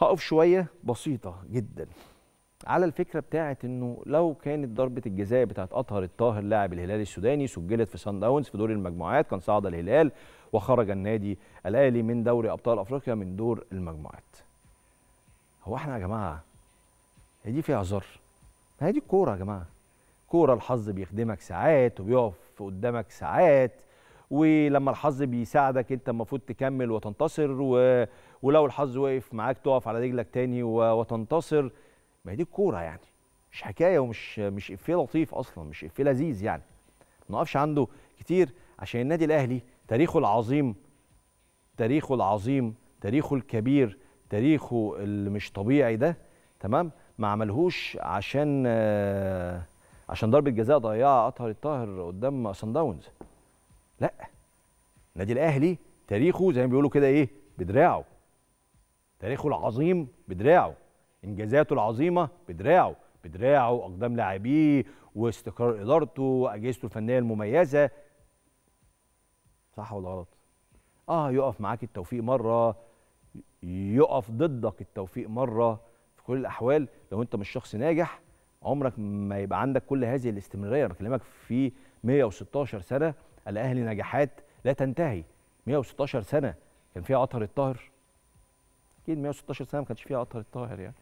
هقف شويه بسيطه جدا على الفكره بتاعه انه لو كانت ضربه الجزاء بتاعت اطهر الطاهر لاعب الهلال السوداني سجلت في سان داونز في دور المجموعات كان صعد الهلال وخرج النادي الاهلي من دوري ابطال افريقيا من دور المجموعات. هو احنا يا جماعه هي دي فيها هزار؟ هي دي الكوره يا جماعه. كوره الحظ بيخدمك ساعات وبيقف قدامك ساعات ولما الحظ بيساعدك انت المفروض تكمل وتنتصر و... ولو الحظ وقف معاك تقف على رجلك تاني و... وتنتصر ما هي دي الكوره يعني مش حكايه ومش مش افيه لطيف اصلا مش افيه لذيذ يعني ما نقفش عنده كتير عشان النادي الاهلي تاريخه العظيم تاريخه العظيم تاريخه الكبير تاريخه اللي مش طبيعي ده تمام ما عملهوش عشان آه، عشان ضربه جزاء ضيعها اطهر الطاهر قدام سان داونز لا النادي الاهلي تاريخه زي ما بيقولوا كده ايه بدراعه تاريخه العظيم بدراعه انجازاته العظيمه بدراعه بدراعه اقدام لاعبيه واستقرار ادارته واجهزته الفنيه المميزه صح ولا غلط اه يقف معاك التوفيق مره يقف ضدك التوفيق مره في كل الاحوال لو انت مش شخص ناجح عمرك ما يبقى عندك كل هذه الاستمراريه انا بكلمك في 116 سنه الاهلي نجاحات لا تنتهي 116 سنه كان فيها عطر الطاهر اكيد 116 سنه ما كانش فيها عطر الطاهر يعني